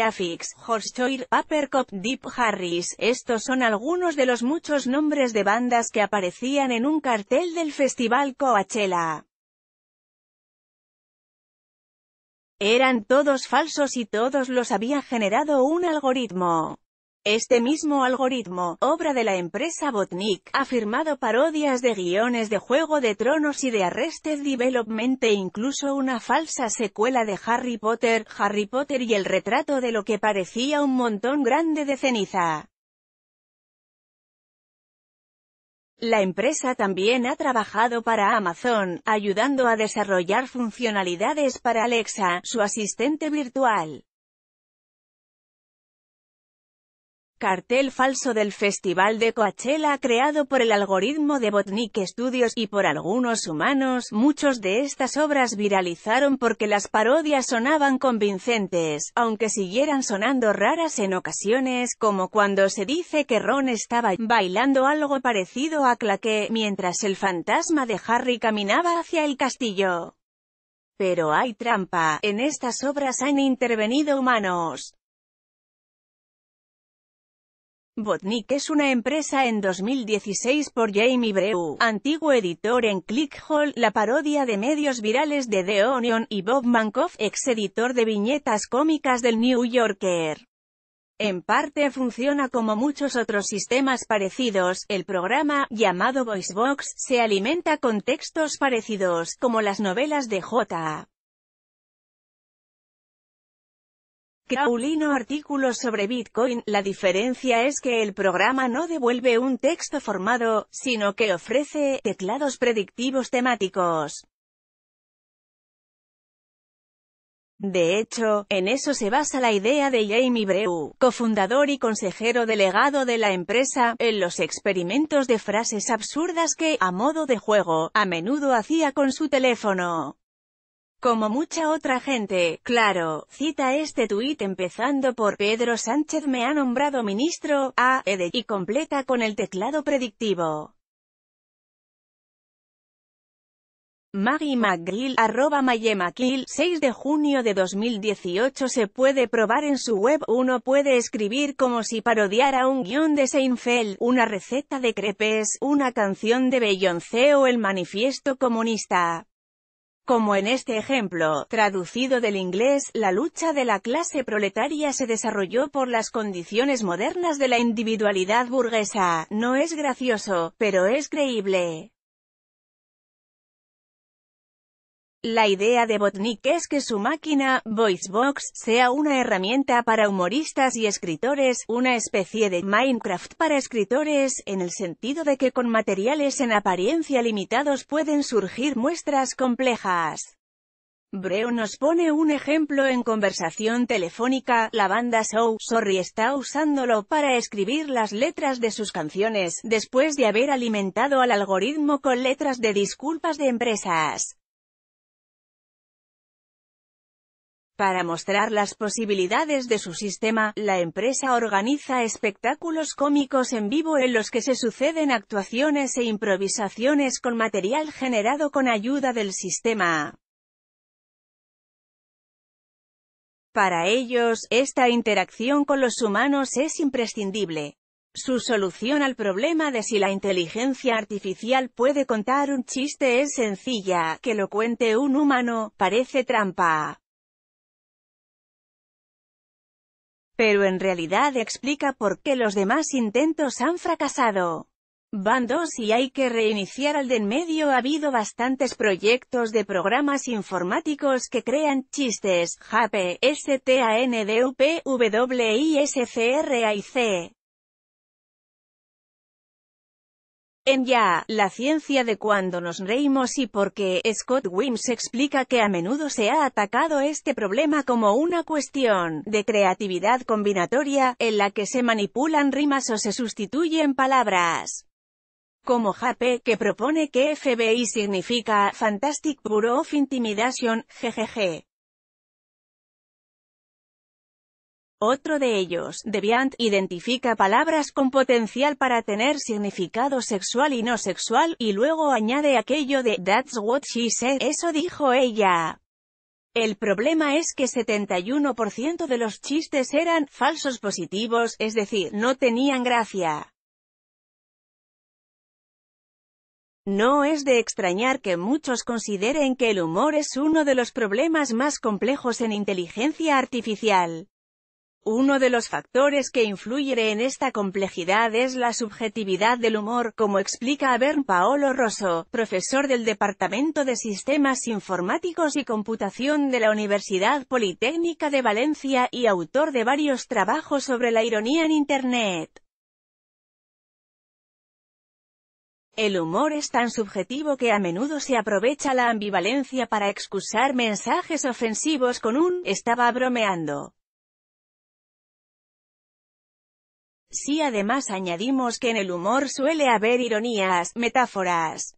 Graphics, Papercop, Deep Harris, estos son algunos de los muchos nombres de bandas que aparecían en un cartel del festival Coachella. Eran todos falsos y todos los había generado un algoritmo. Este mismo algoritmo, obra de la empresa Botnik, ha firmado parodias de guiones de Juego de Tronos y de Arrested Development e incluso una falsa secuela de Harry Potter, Harry Potter y el retrato de lo que parecía un montón grande de ceniza. La empresa también ha trabajado para Amazon, ayudando a desarrollar funcionalidades para Alexa, su asistente virtual. Cartel falso del Festival de Coachella creado por el algoritmo de Botnik Studios y por algunos humanos, muchos de estas obras viralizaron porque las parodias sonaban convincentes, aunque siguieran sonando raras en ocasiones, como cuando se dice que Ron estaba bailando algo parecido a claqué, mientras el fantasma de Harry caminaba hacia el castillo. Pero hay trampa, en estas obras han intervenido humanos. Botnik es una empresa en 2016 por Jamie Breu, antiguo editor en Clickhole, la parodia de medios virales de The Onion, y Bob Mankoff, ex editor de viñetas cómicas del New Yorker. En parte funciona como muchos otros sistemas parecidos, el programa, llamado VoiceBox, se alimenta con textos parecidos, como las novelas de J. Kraulino artículos sobre Bitcoin, la diferencia es que el programa no devuelve un texto formado, sino que ofrece teclados predictivos temáticos. De hecho, en eso se basa la idea de Jamie Breu, cofundador y consejero delegado de la empresa, en los experimentos de frases absurdas que, a modo de juego, a menudo hacía con su teléfono. Como mucha otra gente, claro, cita este tuit empezando por Pedro Sánchez me ha nombrado ministro, a, ED, y completa con el teclado predictivo. Maggie McGill, arroba 6 de junio de 2018 se puede probar en su web, uno puede escribir como si parodiara un guión de Seinfeld, una receta de crepes, una canción de Beyoncé o el manifiesto comunista. Como en este ejemplo, traducido del inglés, la lucha de la clase proletaria se desarrolló por las condiciones modernas de la individualidad burguesa. No es gracioso, pero es creíble. La idea de Botnik es que su máquina, VoiceBox, sea una herramienta para humoristas y escritores, una especie de Minecraft para escritores, en el sentido de que con materiales en apariencia limitados pueden surgir muestras complejas. Breu nos pone un ejemplo en conversación telefónica, la banda Show Sorry está usándolo para escribir las letras de sus canciones, después de haber alimentado al algoritmo con letras de disculpas de empresas. Para mostrar las posibilidades de su sistema, la empresa organiza espectáculos cómicos en vivo en los que se suceden actuaciones e improvisaciones con material generado con ayuda del sistema. Para ellos, esta interacción con los humanos es imprescindible. Su solución al problema de si la inteligencia artificial puede contar un chiste es sencilla, que lo cuente un humano, parece trampa. pero en realidad explica por qué los demás intentos han fracasado. Van dos y hay que reiniciar al de en medio. Ha habido bastantes proyectos de programas informáticos que crean chistes, A STANDUP, C. En Ya, la ciencia de cuando nos reímos y por qué, Scott Wims explica que a menudo se ha atacado este problema como una cuestión de creatividad combinatoria, en la que se manipulan rimas o se sustituyen palabras. Como Jape, que propone que FBI significa Fantastic Bureau of Intimidation, GGG. Otro de ellos, Deviant, identifica palabras con potencial para tener significado sexual y no sexual, y luego añade aquello de «That's what she said», eso dijo ella. El problema es que 71% de los chistes eran «falsos positivos», es decir, no tenían gracia. No es de extrañar que muchos consideren que el humor es uno de los problemas más complejos en inteligencia artificial. Uno de los factores que influye en esta complejidad es la subjetividad del humor, como explica Bern Paolo Rosso, profesor del Departamento de Sistemas Informáticos y Computación de la Universidad Politécnica de Valencia y autor de varios trabajos sobre la ironía en Internet. El humor es tan subjetivo que a menudo se aprovecha la ambivalencia para excusar mensajes ofensivos con un «estaba bromeando». Si además añadimos que en el humor suele haber ironías, metáforas,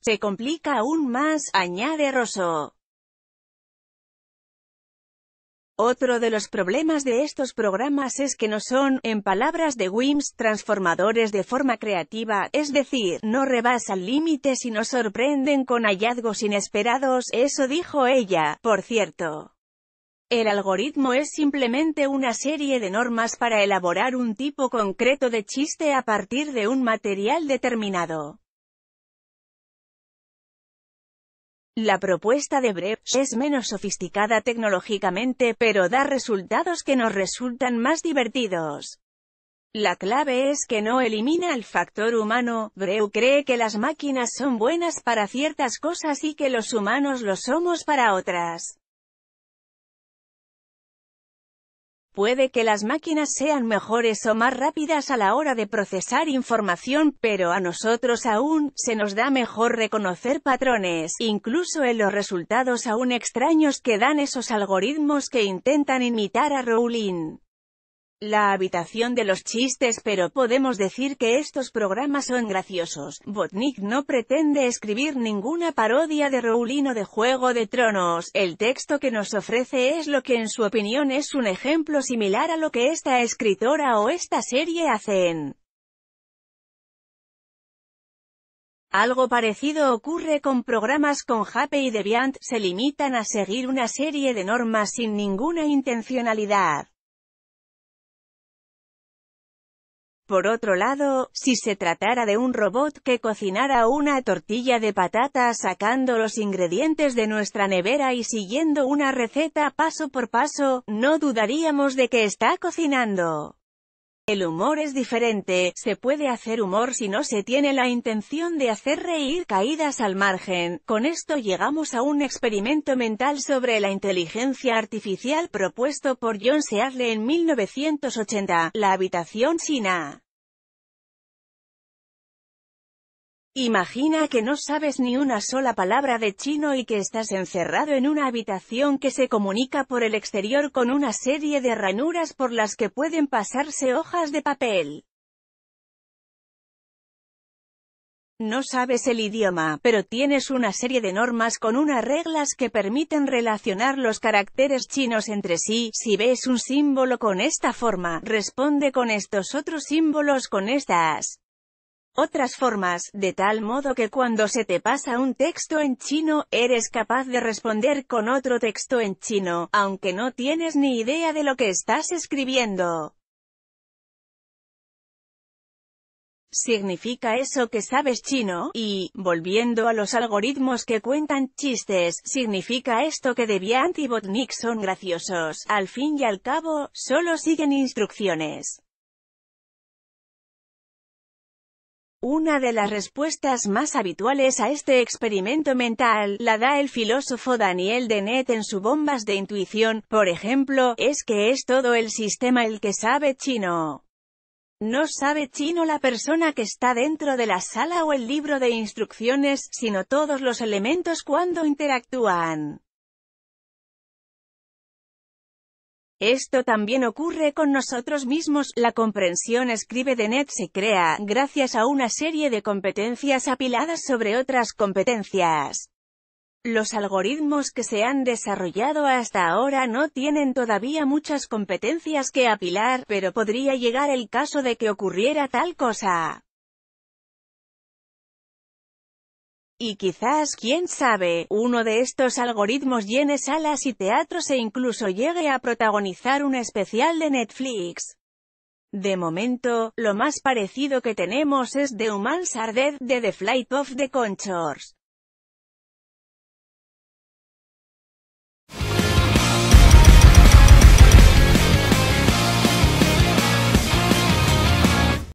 se complica aún más, añade Rosso. Otro de los problemas de estos programas es que no son, en palabras de Wims, transformadores de forma creativa, es decir, no rebasan límites y nos sorprenden con hallazgos inesperados, eso dijo ella, por cierto. El algoritmo es simplemente una serie de normas para elaborar un tipo concreto de chiste a partir de un material determinado. La propuesta de Breu es menos sofisticada tecnológicamente pero da resultados que nos resultan más divertidos. La clave es que no elimina el factor humano, Breu cree que las máquinas son buenas para ciertas cosas y que los humanos lo somos para otras. Puede que las máquinas sean mejores o más rápidas a la hora de procesar información, pero a nosotros aún, se nos da mejor reconocer patrones, incluso en los resultados aún extraños que dan esos algoritmos que intentan imitar a Rowling la habitación de los chistes pero podemos decir que estos programas son graciosos. Botnik no pretende escribir ninguna parodia de Rowling o de Juego de Tronos, el texto que nos ofrece es lo que en su opinión es un ejemplo similar a lo que esta escritora o esta serie hacen. Algo parecido ocurre con programas con Happy y Deviant, se limitan a seguir una serie de normas sin ninguna intencionalidad. Por otro lado, si se tratara de un robot que cocinara una tortilla de patata sacando los ingredientes de nuestra nevera y siguiendo una receta paso por paso, no dudaríamos de que está cocinando. El humor es diferente, se puede hacer humor si no se tiene la intención de hacer reír caídas al margen. Con esto llegamos a un experimento mental sobre la inteligencia artificial propuesto por John Searle en 1980, La habitación china. Imagina que no sabes ni una sola palabra de chino y que estás encerrado en una habitación que se comunica por el exterior con una serie de ranuras por las que pueden pasarse hojas de papel. No sabes el idioma, pero tienes una serie de normas con unas reglas que permiten relacionar los caracteres chinos entre sí. Si ves un símbolo con esta forma, responde con estos otros símbolos con estas otras formas, de tal modo que cuando se te pasa un texto en chino, eres capaz de responder con otro texto en chino, aunque no tienes ni idea de lo que estás escribiendo. significa eso que sabes chino, y, volviendo a los algoritmos que cuentan chistes, significa esto que debía y Botnik son graciosos, al fin y al cabo, solo siguen instrucciones. Una de las respuestas más habituales a este experimento mental, la da el filósofo Daniel Dennett en su Bombas de Intuición, por ejemplo, es que es todo el sistema el que sabe chino. No sabe chino la persona que está dentro de la sala o el libro de instrucciones, sino todos los elementos cuando interactúan. Esto también ocurre con nosotros mismos, la comprensión escribe de Net se crea, gracias a una serie de competencias apiladas sobre otras competencias. Los algoritmos que se han desarrollado hasta ahora no tienen todavía muchas competencias que apilar, pero podría llegar el caso de que ocurriera tal cosa. Y quizás, quién sabe, uno de estos algoritmos llene salas y teatros e incluso llegue a protagonizar un especial de Netflix. De momento, lo más parecido que tenemos es The Human Sardet de The Flight of the Conchords.